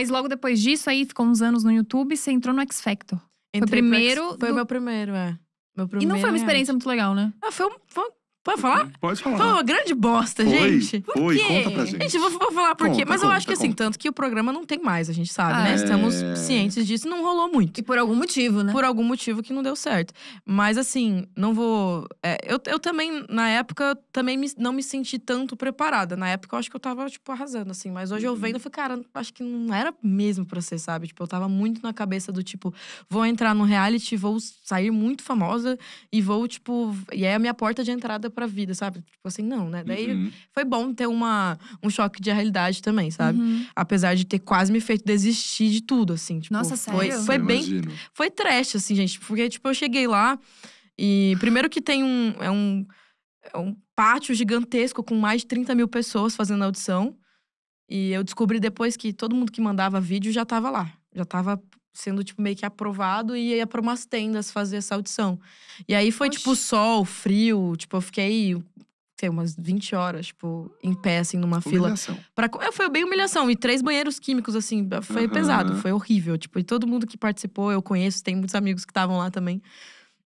Mas logo depois disso, aí ficou uns anos no YouTube, você entrou no X Factor. Entrei foi primeiro. X... Foi do... meu primeiro, é. Meu primeiro. E não foi uma experiência muito legal, né? Ah, foi, um, foi Pode falar? Pode falar. Foi uma grande bosta, foi, gente. Por foi, quê? conta pra gente. Gente, vou, vou falar por quê. Mas conta, eu acho que assim, conta. assim, tanto que o programa não tem mais, a gente sabe, né? ah, né? É... Estamos cientes disso, não rolou muito. E por algum motivo, né? Por algum motivo que não deu certo. Mas assim, não vou… É, eu, eu também, na época, também me, não me senti tanto preparada. Na época, eu acho que eu tava, tipo, arrasando, assim. Mas hoje uhum. eu vendo, eu falei, cara, acho que não era mesmo pra você, sabe? Tipo, eu tava muito na cabeça do tipo, vou entrar no reality, vou sair muito famosa. E vou, tipo… E é a minha porta de entrada pra vida, sabe? Tipo assim, não, né? Daí uhum. foi bom ter uma, um choque de realidade também, sabe? Uhum. Apesar de ter quase me feito desistir de tudo, assim. Tipo, Nossa, sério? Foi, foi bem… Imagino. Foi trash, assim, gente. Porque, tipo, eu cheguei lá e… Primeiro que tem um… É um, é um pátio gigantesco com mais de 30 mil pessoas fazendo audição. E eu descobri depois que todo mundo que mandava vídeo já tava lá. Já tava sendo, tipo, meio que aprovado e ia para umas tendas fazer essa audição. E aí foi, tipo, Oxi. tipo, sol, frio, tipo, eu fiquei sei, umas 20 horas, tipo, em pé, assim, numa humilhação. fila. para É, foi bem humilhação. E três banheiros químicos, assim, foi uhum. pesado, foi horrível. Tipo, e todo mundo que participou, eu conheço, tem muitos amigos que estavam lá também.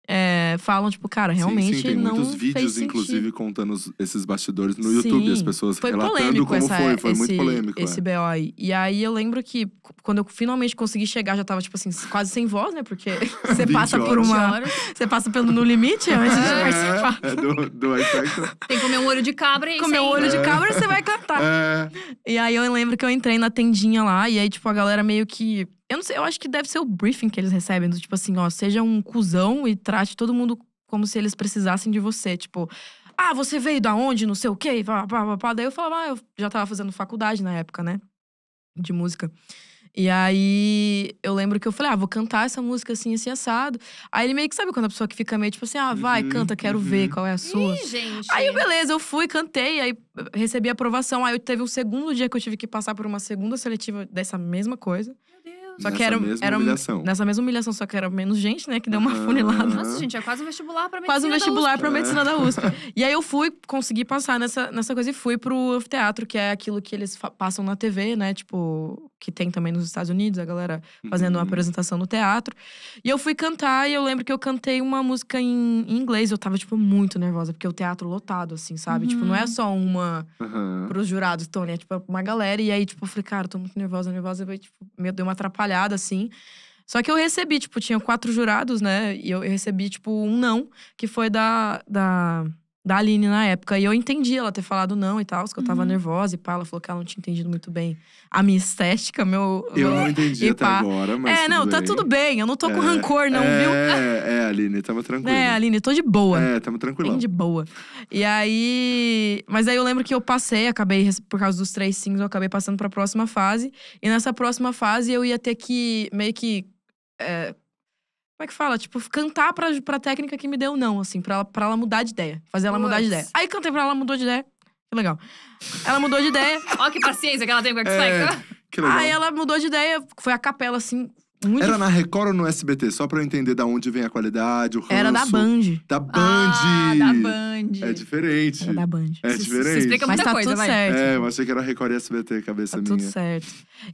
É falam, tipo, cara, realmente sim, sim, tem não muitos vídeos, inclusive, contando esses bastidores no sim. YouTube. As pessoas foi relatando como essa, foi. Foi esse, muito polêmico. É. Esse é. BO aí. E aí, eu lembro que quando eu finalmente consegui chegar, já tava, tipo assim, quase sem voz, né? Porque você passa por uma… Você passa pelo No Limite antes de é, participar. É, é do, do Tem que comer um olho de cabra e Comer um olho é. de cabra, você vai tá. É. E aí eu lembro que eu entrei na tendinha lá, e aí, tipo, a galera meio que. Eu não sei, eu acho que deve ser o briefing que eles recebem. Do, tipo assim, ó, seja um cuzão e trate todo mundo como se eles precisassem de você. Tipo, ah, você veio da onde, não sei o quê, pá, pá, pá, pá. Daí eu falava, ah, eu já tava fazendo faculdade na época, né? De música. E aí eu lembro que eu falei, ah, vou cantar essa música assim, assim, assado. Aí ele meio que sabe quando a pessoa que fica meio tipo assim, ah, vai, uhum, canta, quero uhum. ver qual é a sua. Ih, gente. Aí beleza, eu fui, cantei, aí recebi aprovação. Aí teve um segundo dia que eu tive que passar por uma segunda seletiva dessa mesma coisa. Meu Deus. Só nessa que era, mesma era humilhação. nessa mesma humilhação, só que era menos gente, né? Que deu uma funilada. Nossa, gente, é quase um vestibular pra medicina. Quase um vestibular da pra medicina é. da USP. E aí eu fui, consegui passar nessa, nessa coisa e fui pro anfiteatro, que é aquilo que eles passam na TV, né? Tipo, que tem também nos Estados Unidos, a galera fazendo uhum. uma apresentação no teatro. E eu fui cantar e eu lembro que eu cantei uma música em, em inglês. Eu tava, tipo, muito nervosa, porque o teatro lotado, assim, sabe? Uhum. Tipo, não é só uhum. uma uhum. pros jurados, Tony, então, né? tipo, é tipo uma galera. E aí, tipo, eu falei, cara, eu tô muito nervosa, nervosa. Eu, tipo, meio deu uma atrapalhada, assim. Só que eu recebi, tipo, tinha quatro jurados, né? E eu, eu recebi, tipo, um não, que foi da. da da Aline na época. E eu entendi ela ter falado não e tal, porque eu tava uhum. nervosa e pá. Ela falou que ela não tinha entendido muito bem a minha estética, meu. Eu meu, não entendi até agora, mas. É, não, tá bem. tá tudo bem. Eu não tô é, com rancor, não, é, viu? É, é, Aline, tava tranquila. É, Aline, tô de boa. É, tamo tranquilo. tô de boa. E aí. Mas aí eu lembro que eu passei, acabei, por causa dos três singles, eu acabei passando pra próxima fase. E nessa próxima fase eu ia ter que meio que. É, como é que fala? Tipo, cantar pra, pra técnica que me deu não, assim, pra ela, pra ela mudar de ideia. Fazer ela mudar de ideia. Aí cantei pra ela, ela mudou de ideia. Que legal. Ela mudou de ideia. Ó, que paciência que ela tem com o é, que legal. Aí ela mudou de ideia, foi a capela, assim, muito Era na Record ou no SBT? Só pra eu entender da onde vem a qualidade, o ranço. Era da Band. Da ah, Band! Ah, da Band. É diferente. Era da Band. É diferente. Você explica mas muita tá coisa, tudo vai. certo. É, eu achei que era Record e SBT, cabeça tá minha. tudo certo.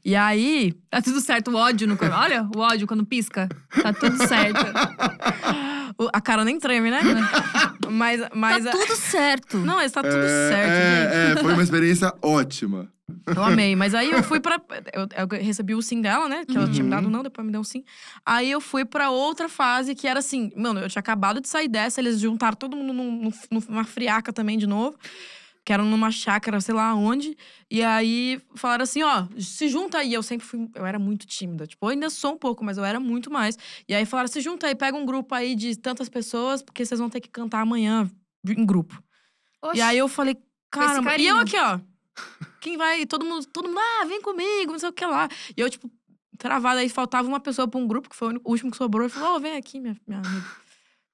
E aí… Tá tudo certo, o ódio no… Olha o ódio quando pisca. Tá tudo certo. A cara nem treme, né? mas, mas. Tá tudo certo. Não, está é, tudo é, certo, é, gente. É, foi uma experiência ótima. Eu amei. Mas aí eu fui pra. Eu, eu recebi o sim dela, né? Que ela uhum. tinha me dado uhum. não, depois me deu um sim. Aí eu fui pra outra fase que era assim, mano, eu tinha acabado de sair dessa, eles juntaram todo mundo num, numa friaca também de novo que eram numa chácara, sei lá onde. E aí falaram assim: ó, se junta aí. Eu sempre fui, eu era muito tímida. Tipo, eu ainda sou um pouco, mas eu era muito mais. E aí falaram: se junta aí, pega um grupo aí de tantas pessoas, porque vocês vão ter que cantar amanhã em grupo. Oxi. E aí eu falei: caramba. E eu aqui, ó. Quem vai? Todo mundo, todo mundo, ah, vem comigo, não sei o que lá. E eu, tipo, travada. Aí faltava uma pessoa pra um grupo, que foi o último que sobrou. E falou: ó, oh, vem aqui, minha, minha amiga.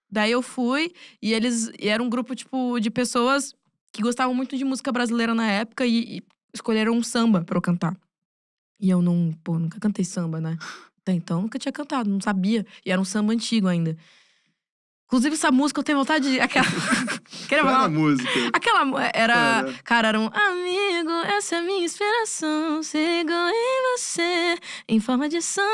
Daí eu fui e eles. E era um grupo, tipo, de pessoas que gostavam muito de música brasileira na época e, e escolheram um samba para eu cantar. E eu não, pô, nunca cantei samba, né? Até então nunca tinha cantado, não sabia. E era um samba antigo ainda. Inclusive, essa música eu tenho vontade de. Aquela. Aquela música. Aquela. Era. Cara, era um essa é a minha inspiração. Chegou em você, em forma de samba,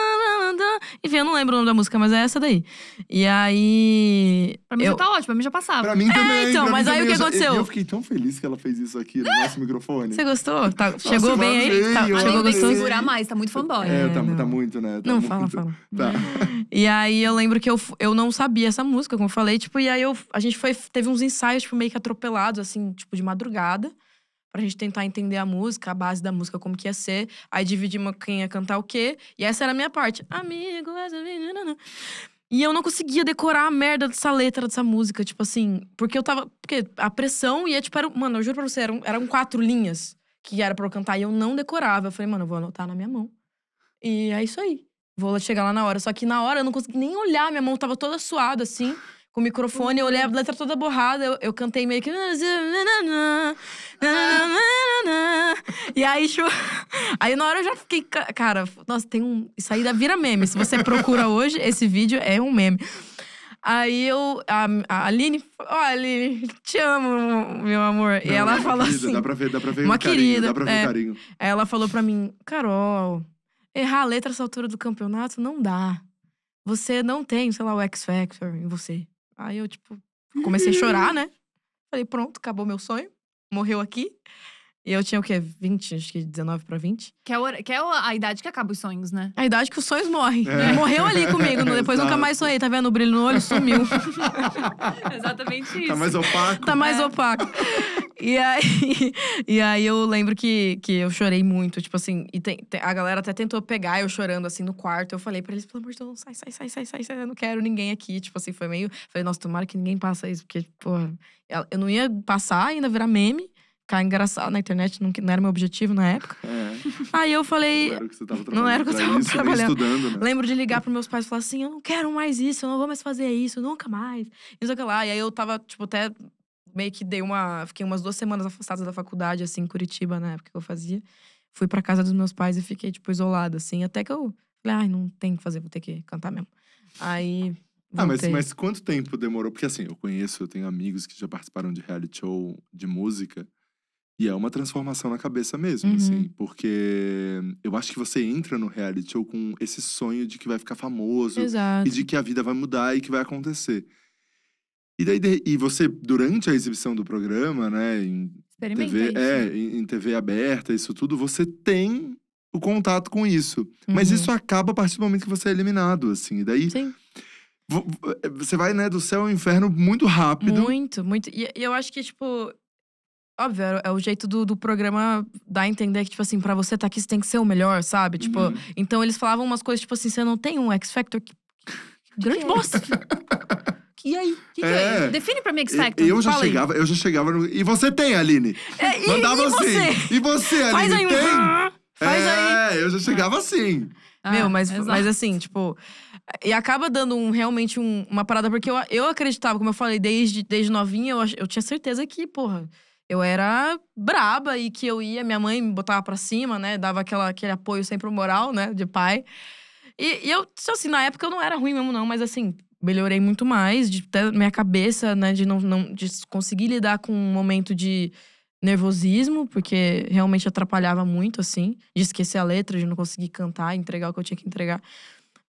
Enfim, eu não lembro o nome da música, mas é essa daí. E aí. Pra mim eu... já tá ótimo, pra mim já passava. Pra mim é, também. É, então, mas aí o que aconteceu? Eu fiquei tão feliz que ela fez isso aqui no nosso microfone. Você gostou? Tá... chegou bem aí? Tá, chegou bem Tem que segurar mais, tá muito fanboy. É, tá, tá muito, né? Tá não, muito... fala, fala. Tá. E aí eu lembro que eu, eu não sabia essa música, como eu falei, tipo, e aí eu, a gente foi, teve uns ensaios, tipo, meio que atropelados, assim, tipo, de madrugada pra gente tentar entender a música, a base da música, como que ia ser. Aí dividimos quem ia cantar o quê. E essa era a minha parte. Amigo, essa... É e eu não conseguia decorar a merda dessa letra dessa música, tipo assim, porque eu tava. Porque a pressão ia, tipo, era, mano, eu juro pra você, eram, eram quatro linhas que era pra eu cantar e eu não decorava. Eu falei, mano, eu vou anotar na minha mão. E é isso aí. Vou chegar lá na hora. Só que na hora eu não consegui nem olhar, minha mão tava toda suada assim com o microfone, eu olhei a letra toda borrada, eu, eu cantei meio que. E aí, tipo, aí na hora eu já fiquei. Cara, nossa, tem um. Isso aí vira meme. Se você procura hoje, esse vídeo é um meme. Aí eu. A, a Aline. Ó, oh, Aline, te amo, meu amor. Não, e ela falou querida, assim. Dá pra ver, dá pra ver uma um carinho, querida. Dá pra ver é, um carinho. Ela falou pra mim, Carol, errar a letra essa altura do campeonato não dá. Você não tem, sei lá, o X Factor em você. Aí eu, tipo, comecei a chorar, né? Falei, pronto, acabou meu sonho. Morreu aqui. E eu tinha o quê? 20, acho que 19 pra 20. Que é, o, que é a idade que acaba os sonhos, né? A idade que os sonhos morrem. É. Morreu ali comigo, depois nunca mais sonhei. Tá vendo? O brilho no olho sumiu. Exatamente tá isso. Tá mais opaco. Tá mais é. opaco. E aí, e aí eu lembro que, que eu chorei muito, tipo assim, e tem, tem, a galera até tentou pegar eu chorando assim no quarto. Eu falei pra eles, pelo amor de Deus, sai, sai, sai, sai, sai, sai, eu não quero ninguém aqui. Tipo assim, foi meio. Falei, nossa, tomara que ninguém passa isso, porque, porra, eu não ia passar, ainda virar meme, ficar engraçado na internet, não, não era meu objetivo na época. É. Aí eu falei. Não era o que você tava trabalhando. Não era que eu tava isso, trabalhando. né? Lembro de ligar pros meus pais e falar assim: eu não quero mais isso, eu não vou mais fazer isso, nunca mais. E sei lá. E aí eu tava, tipo, até meio que dei uma. Fiquei umas duas semanas afastada da faculdade, assim, em Curitiba, na época que eu fazia. Fui para casa dos meus pais e fiquei, tipo, isolada, assim. Até que eu falei, ai, não tem o que fazer, vou ter que cantar mesmo. Aí. Ah, mas, mas quanto tempo demorou? Porque assim, eu conheço, eu tenho amigos que já participaram de reality show de música. E é uma transformação na cabeça mesmo, uhum. assim. Porque eu acho que você entra no reality show com esse sonho de que vai ficar famoso. Exato. E de que a vida vai mudar e que vai acontecer. E daí e você durante a exibição do programa, né, em TV, é, isso. é, em, em TV aberta, isso tudo, você tem o contato com isso. Uhum. Mas isso acaba a partir do momento que você é eliminado, assim. E daí. Sim. É, você vai, né, do céu ao inferno muito rápido. Muito, muito. E, e eu acho que, tipo. Óbvio, é, é o jeito do, do programa dar a entender que, tipo assim, pra você tá aqui, você tem que ser o melhor, sabe? Tipo, uhum. então eles falavam umas coisas, tipo assim, você não tem um X Factor que. Grande bosta! que, é. é. Define pra mim X Factor. Eu já chegava, eu já chegava no. E você tem, Aline? É, e, Mandava e você? Assim, e você, Aline? Faz aí Tem? Faz é, aí. eu já chegava assim. Ah, Meu, mas, mas assim, tipo. E acaba dando um, realmente um, uma parada, porque eu, eu acreditava, como eu falei, desde, desde novinha, eu, eu tinha certeza que, porra, eu era braba e que eu ia, minha mãe me botava pra cima, né? Dava aquela, aquele apoio sempre moral, né? De pai. E, e eu, tipo assim, na época eu não era ruim mesmo, não, mas assim, melhorei muito mais, de até minha cabeça, né, de não, não de conseguir lidar com um momento de nervosismo, porque realmente atrapalhava muito, assim, de esquecer a letra, de não conseguir cantar, entregar o que eu tinha que entregar.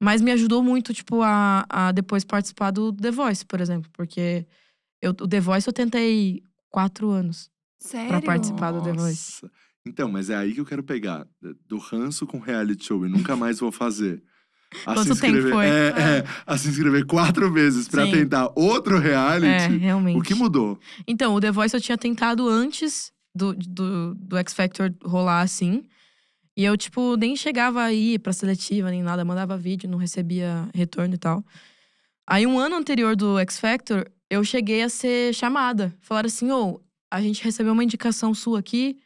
Mas me ajudou muito, tipo, a, a depois participar do The Voice, por exemplo, porque eu, o The Voice eu tentei quatro anos para participar do The Voice. Então, mas é aí que eu quero pegar. Do ranço com reality show e nunca mais vou fazer a Quanto se inscrever, tempo foi? É, ah. é, a se inscrever quatro vezes para tentar outro reality. É, realmente. O que mudou? Então, o The Voice eu tinha tentado antes do, do, do X Factor rolar assim. E eu, tipo, nem chegava aí pra seletiva, nem nada. Mandava vídeo, não recebia retorno e tal. Aí, um ano anterior do X Factor, eu cheguei a ser chamada. Falaram assim, ô, oh, a gente recebeu uma indicação sua aqui.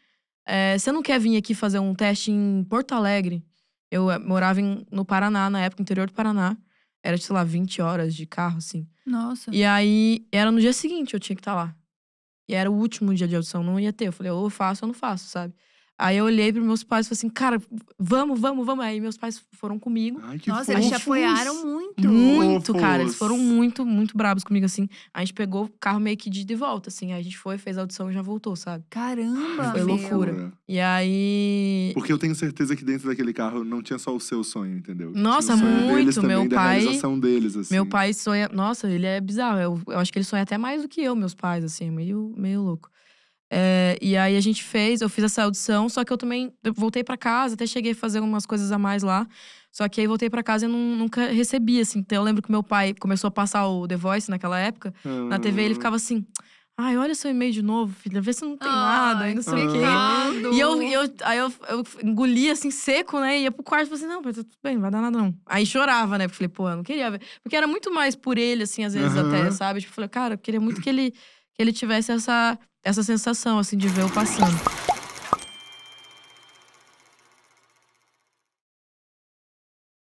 É, você não quer vir aqui fazer um teste em Porto Alegre? Eu eh, morava em, no Paraná, na época, interior do Paraná. Era, sei lá, 20 horas de carro, assim. Nossa. E aí, era no dia seguinte eu tinha que estar tá lá. E era o último dia de audição, não ia ter. Eu falei, ou eu faço ou não faço, sabe? Aí eu olhei para meus pais e falei assim, cara, vamos, vamos, vamos. Aí meus pais foram comigo. Ai, que Nossa, fofos. eles te apoiaram muito. Muito, fofos. cara. Eles foram muito, muito bravos comigo, assim. A gente pegou o carro meio que de, de volta, assim. Aí a gente foi, fez a audição e já voltou, sabe? Caramba, Foi meu. loucura. E aí… Porque eu tenho certeza que dentro daquele carro não tinha só o seu sonho, entendeu? Nossa, muito. Deles, meu A pai… Deles, assim. Meu pai sonha… Nossa, ele é bizarro. Eu, eu acho que ele sonha até mais do que eu, meus pais, assim. Meio, meio louco. É, e aí a gente fez, eu fiz essa audição, só que eu também voltei para casa, até cheguei a fazer algumas coisas a mais lá. Só que aí voltei para casa e não, nunca recebi, assim. Então eu lembro que meu pai começou a passar o The Voice naquela época. Hum. Na TV ele ficava assim. Ai, olha seu e-mail de novo, filha. Vê se não tem nada, aí não sei o quê. E eu, eu, aí eu, eu engolia assim, seco, né? Ia pro quarto e falei assim, não, tá tudo bem, não vai dar nada não. Aí chorava, né? Porque falei, pô, eu não queria ver. Porque era muito mais por ele, assim, às vezes uhum. até, sabe? Tipo, falei, cara, eu queria muito que ele que ele tivesse essa, essa sensação, assim, de ver eu passando.